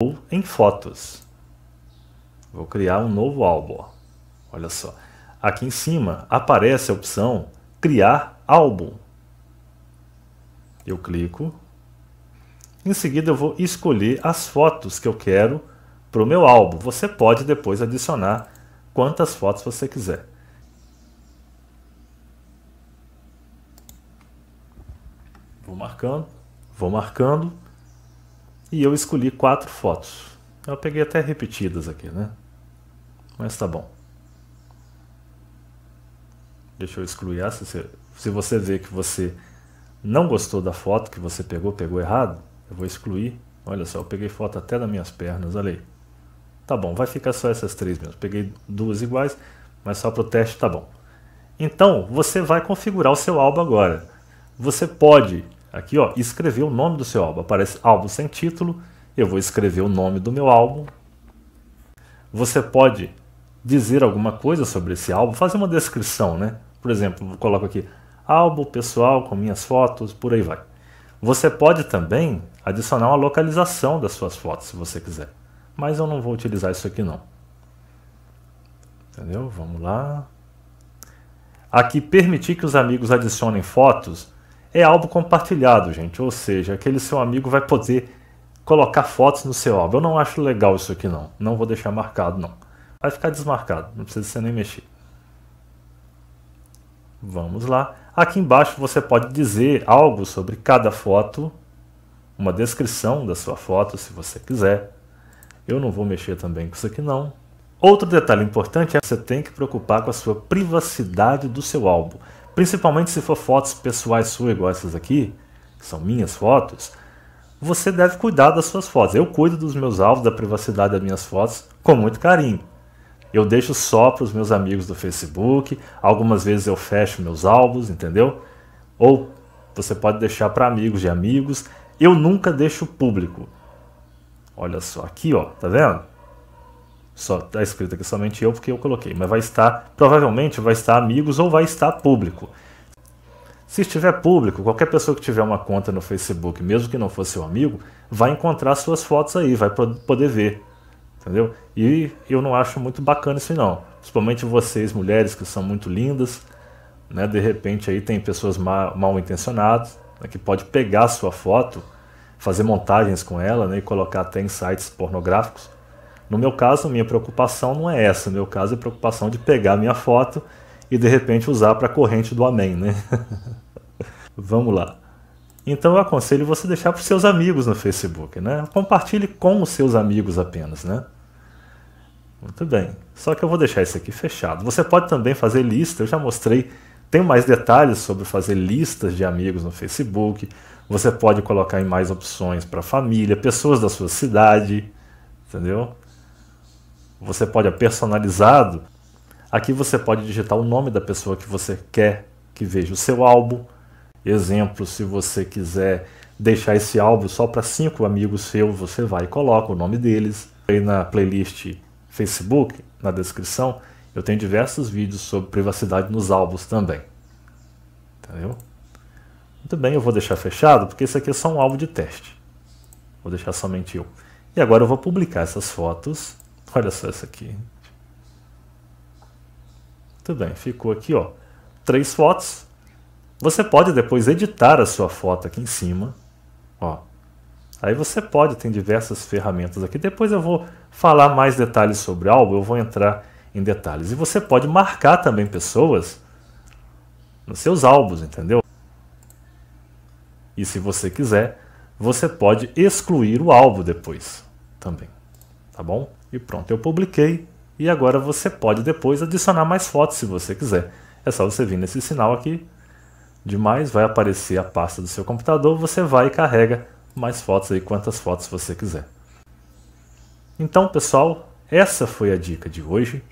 ou em fotos. Vou criar um novo álbum. Olha só. Aqui em cima aparece a opção criar álbum. Eu clico. Em seguida eu vou escolher as fotos que eu quero para o meu álbum. Você pode depois adicionar quantas fotos você quiser. Vou marcando, vou marcando. E eu escolhi quatro fotos. Eu peguei até repetidas aqui, né? Mas tá bom. Deixa eu excluir essa. Se, se você vê que você não gostou da foto que você pegou, pegou errado, eu vou excluir. Olha só, eu peguei foto até das minhas pernas, olha aí. Tá bom, vai ficar só essas três mesmo. Peguei duas iguais, mas só para o teste tá bom. Então, você vai configurar o seu álbum agora. Você pode aqui ó, escrever o nome do seu álbum. Aparece álbum sem título, eu vou escrever o nome do meu álbum. Você pode dizer alguma coisa sobre esse álbum, fazer uma descrição, né? Por exemplo, coloco aqui álbum pessoal com minhas fotos, por aí vai. Você pode também adicionar uma localização das suas fotos, se você quiser. Mas eu não vou utilizar isso aqui não. Entendeu? Vamos lá. Aqui, permitir que os amigos adicionem fotos é álbum compartilhado, gente. Ou seja, aquele seu amigo vai poder colocar fotos no seu álbum. Eu não acho legal isso aqui não. Não vou deixar marcado não. Vai ficar desmarcado, não precisa você nem mexer. Vamos lá. Aqui embaixo você pode dizer algo sobre cada foto, uma descrição da sua foto se você quiser. Eu não vou mexer também com isso aqui não. Outro detalhe importante é que você tem que preocupar com a sua privacidade do seu álbum principalmente se for fotos pessoais suas, igual essas aqui, que são minhas fotos, você deve cuidar das suas fotos. Eu cuido dos meus alvos, da privacidade das minhas fotos, com muito carinho. Eu deixo só para os meus amigos do Facebook, algumas vezes eu fecho meus alvos, entendeu? Ou você pode deixar para amigos de amigos. Eu nunca deixo público. Olha só aqui, ó, tá vendo? Só está escrito aqui somente eu porque eu coloquei, mas vai estar, provavelmente vai estar amigos ou vai estar público. Se estiver público, qualquer pessoa que tiver uma conta no Facebook, mesmo que não fosse seu amigo, vai encontrar suas fotos aí, vai poder ver. Entendeu? E eu não acho muito bacana isso não. Principalmente vocês, mulheres, que são muito lindas, né? De repente aí tem pessoas mal, mal intencionadas, né? que pode pegar sua foto, fazer montagens com ela, né? E colocar até em sites pornográficos. No meu caso, minha preocupação não é essa. No meu caso, é a preocupação de pegar minha foto e de repente usar para a corrente do Amém, né? Vamos lá. Então eu aconselho você deixar para os seus amigos no Facebook, né? Compartilhe com os seus amigos apenas, né? Muito bem. Só que eu vou deixar isso aqui fechado. Você pode também fazer lista, eu já mostrei. Tem mais detalhes sobre fazer listas de amigos no Facebook. Você pode colocar em mais opções para família, pessoas da sua cidade, entendeu? você pode, é personalizado. Aqui você pode digitar o nome da pessoa que você quer que veja o seu álbum. Exemplo, se você quiser deixar esse álbum só para cinco amigos seus, você vai e coloca o nome deles. Aí na playlist Facebook, na descrição, eu tenho diversos vídeos sobre privacidade nos álbuns também. Entendeu? Muito bem, eu vou deixar fechado, porque isso aqui é só um álbum de teste. Vou deixar somente eu. E agora eu vou publicar essas fotos Olha só essa aqui. Tudo bem, ficou aqui, ó. Três fotos. Você pode depois editar a sua foto aqui em cima, ó. Aí você pode, tem diversas ferramentas aqui. Depois eu vou falar mais detalhes sobre o álbum, eu vou entrar em detalhes. E você pode marcar também pessoas nos seus álbuns, entendeu? E se você quiser, você pode excluir o álbum depois também, tá bom? E pronto, eu publiquei. E agora você pode depois adicionar mais fotos se você quiser. É só você vir nesse sinal aqui de mais, vai aparecer a pasta do seu computador, você vai e carrega mais fotos aí, quantas fotos você quiser. Então, pessoal, essa foi a dica de hoje.